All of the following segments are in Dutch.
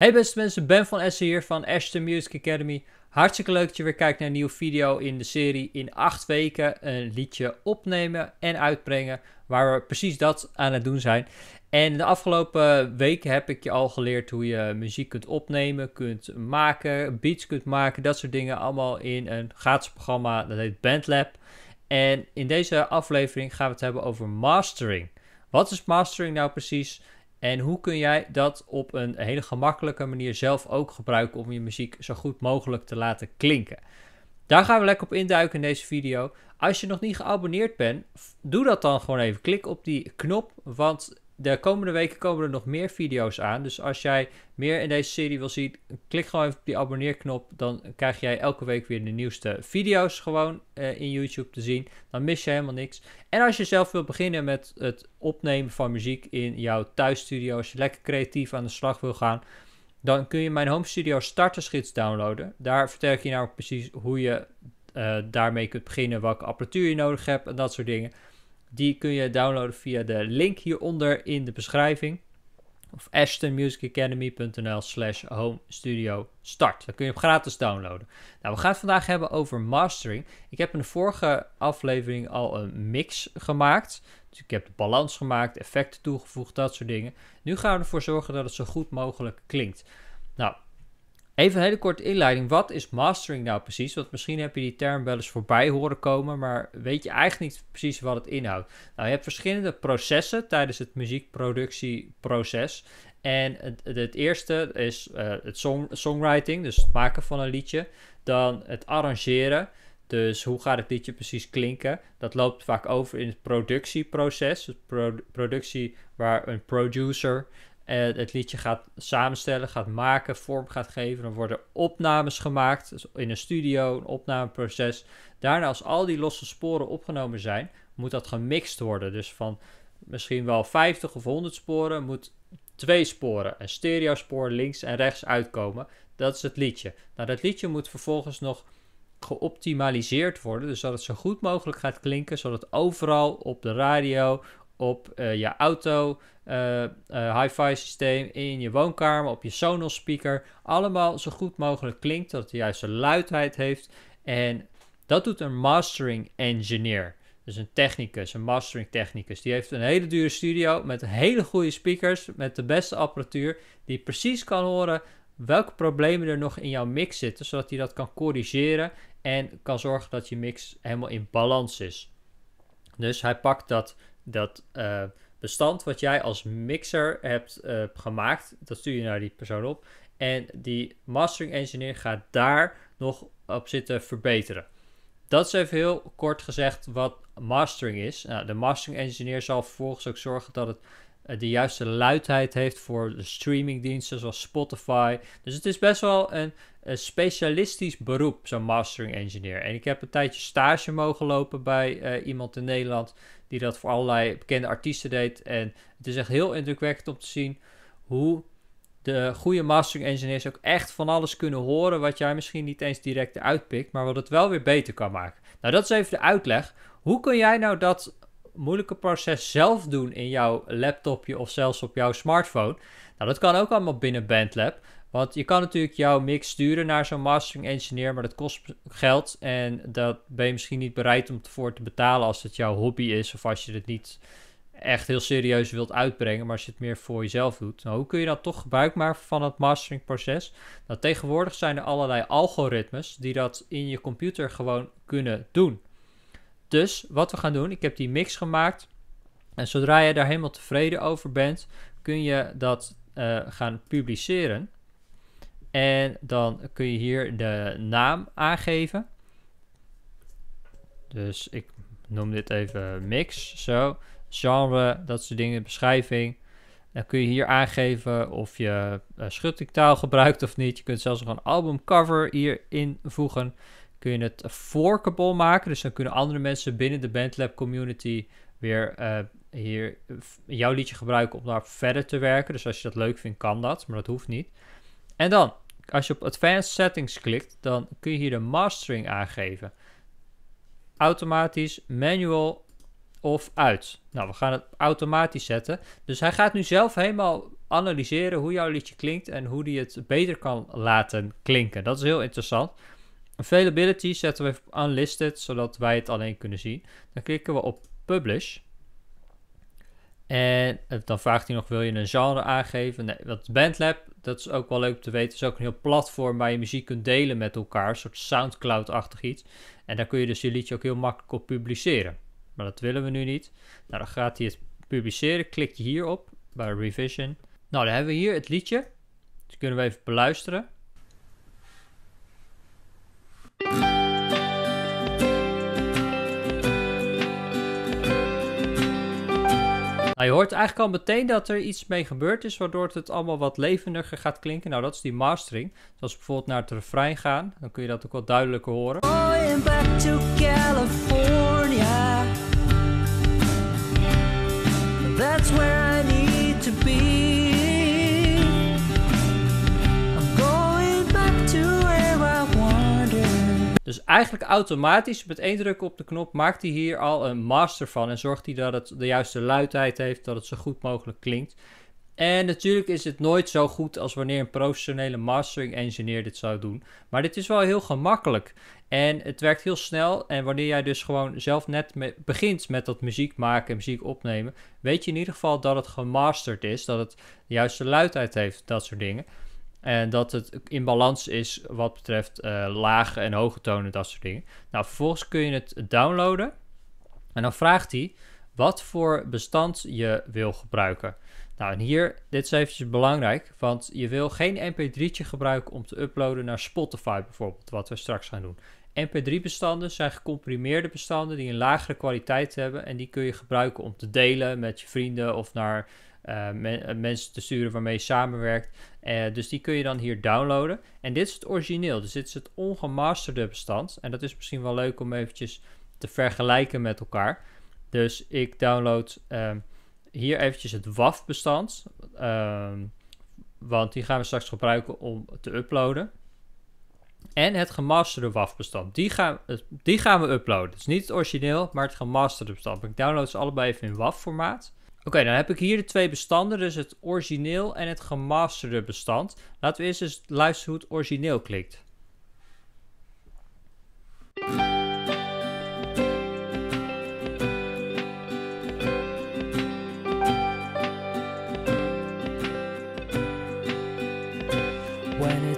Hey beste mensen, Ben van Essen hier van Ashton Music Academy. Hartstikke leuk dat je weer kijkt naar een nieuwe video in de serie in 8 weken een liedje opnemen en uitbrengen waar we precies dat aan het doen zijn. En de afgelopen weken heb ik je al geleerd hoe je muziek kunt opnemen, kunt maken, beats kunt maken, dat soort dingen allemaal in een gratis programma dat heet Bandlab. En in deze aflevering gaan we het hebben over mastering. Wat is mastering nou precies? En hoe kun jij dat op een hele gemakkelijke manier zelf ook gebruiken om je muziek zo goed mogelijk te laten klinken? Daar gaan we lekker op induiken in deze video. Als je nog niet geabonneerd bent, doe dat dan gewoon even. Klik op die knop, want de komende weken komen er nog meer video's aan. Dus als jij meer in deze serie wil zien, klik gewoon even op die abonneerknop. Dan krijg jij elke week weer de nieuwste video's gewoon eh, in YouTube te zien. Dan mis je helemaal niks. En als je zelf wilt beginnen met het opnemen van muziek in jouw thuisstudio, als je lekker creatief aan de slag wil gaan, dan kun je mijn home studio startersgids downloaden. Daar vertel ik je nou precies hoe je eh, daarmee kunt beginnen, welke apparatuur je nodig hebt en dat soort dingen. Die kun je downloaden via de link hieronder in de beschrijving. Of ashtonmusicacademy.nl slash home start. Dan kun je hem gratis downloaden. Nou, we gaan het vandaag hebben over mastering. Ik heb in de vorige aflevering al een mix gemaakt. Dus ik heb de balans gemaakt, effecten toegevoegd, dat soort dingen. Nu gaan we ervoor zorgen dat het zo goed mogelijk klinkt. Nou, Even een hele korte inleiding. Wat is mastering nou precies? Want misschien heb je die term wel eens voorbij horen komen, maar weet je eigenlijk niet precies wat het inhoudt. Nou, je hebt verschillende processen tijdens het muziekproductieproces. En het, het eerste is eh, het songwriting, dus het maken van een liedje. Dan het arrangeren. Dus hoe gaat het liedje precies klinken? Dat loopt vaak over in het productieproces. het productie waar een producer eh, het liedje gaat samenstellen, gaat maken, vorm gaat geven. Dan worden opnames gemaakt dus in een studio, een opnameproces. Daarna, als al die losse sporen opgenomen zijn, moet dat gemixt worden. Dus van misschien wel 50 of 100 sporen moet twee sporen, een stereo spoor links en rechts uitkomen. Dat is het liedje. Nou, dat liedje moet vervolgens nog geoptimaliseerd worden, dus dat het zo goed mogelijk gaat klinken, zodat overal op de radio, op eh, je auto, uh, hi-fi systeem, in je woonkamer, op je Sonos speaker. Allemaal zo goed mogelijk klinkt, dat het de juiste luidheid heeft. En dat doet een mastering engineer. Dus een technicus, een mastering technicus. Die heeft een hele dure studio met hele goede speakers, met de beste apparatuur. Die precies kan horen welke problemen er nog in jouw mix zitten, zodat hij dat kan corrigeren en kan zorgen dat je mix helemaal in balans is. Dus hij pakt dat dat eh, bestand wat jij als mixer hebt eh, gemaakt, dat stuur je naar die persoon op. En die mastering engineer gaat daar nog op zitten verbeteren. Dat is even heel kort gezegd wat mastering is. Nou, de mastering engineer zal vervolgens ook zorgen dat het eh, de juiste luidheid heeft voor de streamingdiensten zoals Spotify. Dus het is best wel een een specialistisch beroep, zo'n mastering engineer. En ik heb een tijdje stage mogen lopen bij eh, iemand in Nederland die dat voor allerlei bekende artiesten deed. En het is echt heel indrukwekkend om te zien hoe de goede mastering engineers ook echt van alles kunnen horen wat jij misschien niet eens direct uitpikt, maar wat het wel weer beter kan maken. Nou, dat is even de uitleg. Hoe kun jij nou dat moeilijke proces zelf doen in jouw laptopje of zelfs op jouw smartphone? Nou, dat kan ook allemaal binnen BandLab. Want je kan natuurlijk jouw mix sturen naar zo'n mastering engineer, maar dat kost geld. En dat ben je misschien niet bereid om ervoor te betalen als het jouw hobby is. Of als je het niet echt heel serieus wilt uitbrengen, maar als je het meer voor jezelf doet. Nou, hoe kun je dan toch gebruik maken van het masteringproces? Nou, tegenwoordig zijn er allerlei algoritmes die dat in je computer gewoon kunnen doen. Dus wat we gaan doen, ik heb die mix gemaakt. En zodra je daar helemaal tevreden over bent, kun je dat eh, gaan publiceren. En dan kun je hier de naam aangeven. Dus ik noem dit even mix. Zo. Genre, dat soort dingen, beschrijving. Dan kun je hier aangeven of je eh, schuttingtaal gebruikt of niet. Je kunt zelfs nog een albumcover hier invoegen. Kun je het forkable maken. Dus dan kunnen andere mensen binnen de Bandlab community weer eh, hier eh, jouw liedje gebruiken om daar verder te werken. Dus als je dat leuk vindt, kan dat. Maar dat hoeft niet. En dan, als je op Advanced Settings klikt, dan kun je hier de mastering aangeven. Automatisch, manual of uit. Nou, we gaan het automatisch zetten. Dus hij gaat nu zelf helemaal analyseren hoe jouw liedje klinkt en hoe die het beter kan laten klinken. Dat is heel interessant. Availability zetten we even op unlisted, zodat wij het alleen kunnen zien. Dan klikken we op publish. En eh, dan vraagt hij nog, wil je een genre aangeven? Nee, dat is Bandlab dat is ook wel leuk om te weten. Het is ook een heel platform waar je muziek kunt delen met elkaar. Een soort Soundcloud-achtig iets. En daar kun je dus je liedje ook heel makkelijk op publiceren. Maar dat willen we nu niet. Nou, dan gaat hij het publiceren. Klik je hierop bij Revision. Nou, dan hebben we hier het liedje. Dus kunnen we even beluisteren. Nou, je hoort eigenlijk al meteen dat er iets mee gebeurd is, waardoor het allemaal wat levendiger gaat klinken. Nou, dat is die mastering. Dus als we bijvoorbeeld naar het refrein gaan, dan kun je dat ook wat duidelijker horen. back to California. That's where Dus eigenlijk automatisch met één druk op de knop maakt hij hier al een master van en zorgt hij dat het de juiste luidheid heeft, dat het zo goed mogelijk klinkt. En natuurlijk is het nooit zo goed als wanneer een professionele mastering engineer dit zou doen. Maar dit is wel heel gemakkelijk. En het werkt heel snel. En wanneer jij dus gewoon zelf net begint met dat muziek maken en muziek opnemen, weet je in ieder geval dat het gemasterd is, dat het de juiste luidheid heeft, dat soort dingen. En dat het in balans is wat betreft eh, lage en hoge tonen, dat soort dingen. Nou, vervolgens kun je het downloaden. En dan vraagt hij wat voor bestand je wil gebruiken. Nou, en hier, dit is eventjes belangrijk, want je wil geen mp3'tje gebruiken om te uploaden naar Spotify bijvoorbeeld, wat we straks gaan doen. MP3-bestanden zijn gecomprimeerde bestanden die een lagere kwaliteit hebben en die kun je gebruiken om te delen met je vrienden of naar eh, eh, mensen te sturen waarmee je samenwerkt. Eh, dus die kun je dan hier downloaden. En dit is het origineel, dus dit is het ongemasterde bestand. En dat is misschien wel leuk om eventjes te vergelijken met elkaar. Dus ik download ehm, hier eventjes het WAF-bestand, ehm, want die gaan we straks gebruiken om te uploaden. En het gemasterde WAF-bestand. Die, gaan, die gaan we uploaden. Dus niet het origineel, maar het gemasterde bestand. Ik download ze allebei even in WAF-formaat. Oké, dan heb ik hier de twee bestanden. Dus het origineel en het gemasterde bestand. Laten we eerst eens luisteren hoe het origineel klikt.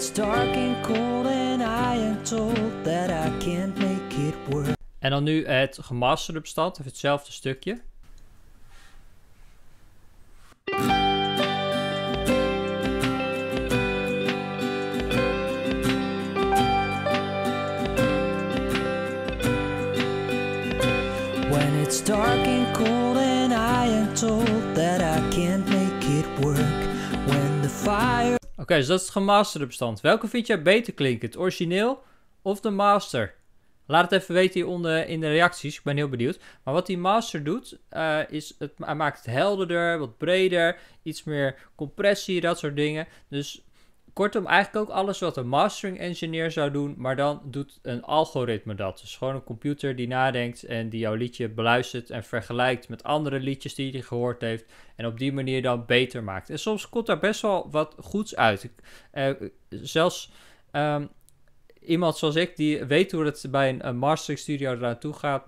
It's dark and cold and I am told that I can't make it work. En dan nu het gemasterde bestand, of hetzelfde stukje. When it's dark and cold and I am told that I can't make it work. When the fire Oké, dus dat is het gemasterde bestand. Welke vind jij beter klinken? Het origineel of de master? Laat het even weten hieronder in de reacties. Ik ben heel benieuwd. Maar wat die master doet, eh, is het, hij maakt het helderder, wat breder, iets meer compressie, dat soort dingen. Dus kortom, eigenlijk ook alles wat een mastering engineer zou doen, maar dan doet een algoritme dat. Dus gewoon een computer die nadenkt en die jouw liedje beluistert en vergelijkt met andere liedjes die hij gehoord heeft. En op die manier dan beter maakt. En soms komt daar best wel wat goeds uit. eh, zelfs ehm, iemand zoals ik, die weet hoe het bij een, een mastering studio eraan toe gaat,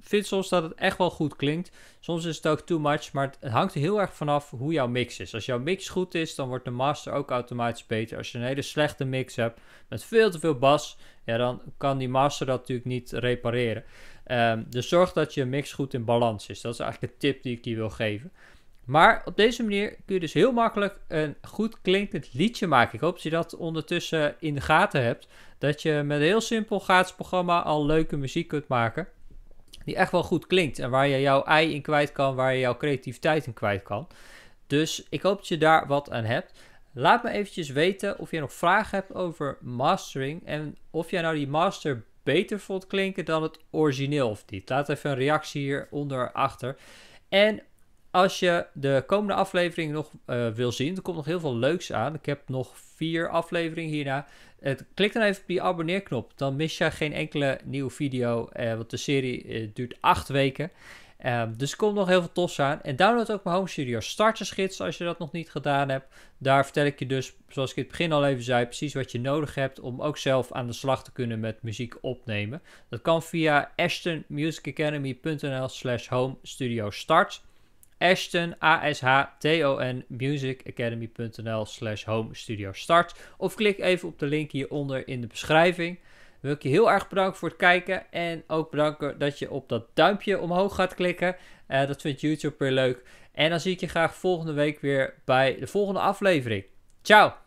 vind soms dat het echt wel goed klinkt. Soms is het ook too much, maar het hangt heel erg vanaf hoe jouw mix is. Als jouw mix goed is, dan wordt de master ook automatisch beter. Als je een hele slechte mix hebt met veel te veel bas, ja, dan kan die master dat natuurlijk niet repareren. Ehm, dus zorg dat je mix goed in balans is. Dat is eigenlijk een tip die ik je wil geven. Maar op deze manier kun je dus heel makkelijk een goed klinkend liedje maken. Ik hoop dat je dat ondertussen in de gaten hebt. Dat je met een heel simpel gratis programma al leuke muziek kunt maken die echt wel goed klinkt en waar je jouw ei in kwijt kan, waar je jouw creativiteit in kwijt kan. Dus ik hoop dat je daar wat aan hebt. Laat me eventjes weten of je nog vragen hebt over mastering en of jij nou die master beter vond klinken dan het origineel of niet. Laat even een reactie hieronder achter. En als je de komende aflevering nog uh, wil zien, er komt nog heel veel leuks aan. Ik heb nog vier afleveringen hierna. klik dan even op die abonneerknop. Dan mis je geen enkele nieuwe video. Eh, want de serie eh, duurt acht weken. Ehm, dus er komt nog heel veel tofs aan. En download ook mijn Home Studio startersgids als je dat nog niet gedaan hebt. Daar vertel ik je dus, zoals ik in het begin al even zei, precies wat je nodig hebt om ook zelf aan de slag te kunnen met muziek opnemen. Dat kan via ashtonmusicacademy.nl slash home studio start. Ashton, a s musicacademy.nl slash home start. Of klik even op de link hieronder in de beschrijving. Wil ik je heel erg bedanken voor het kijken en ook bedanken dat je op dat duimpje omhoog gaat klikken. Eh, dat vindt YouTube weer leuk. En dan zie ik je graag volgende week weer bij de volgende aflevering. Ciao!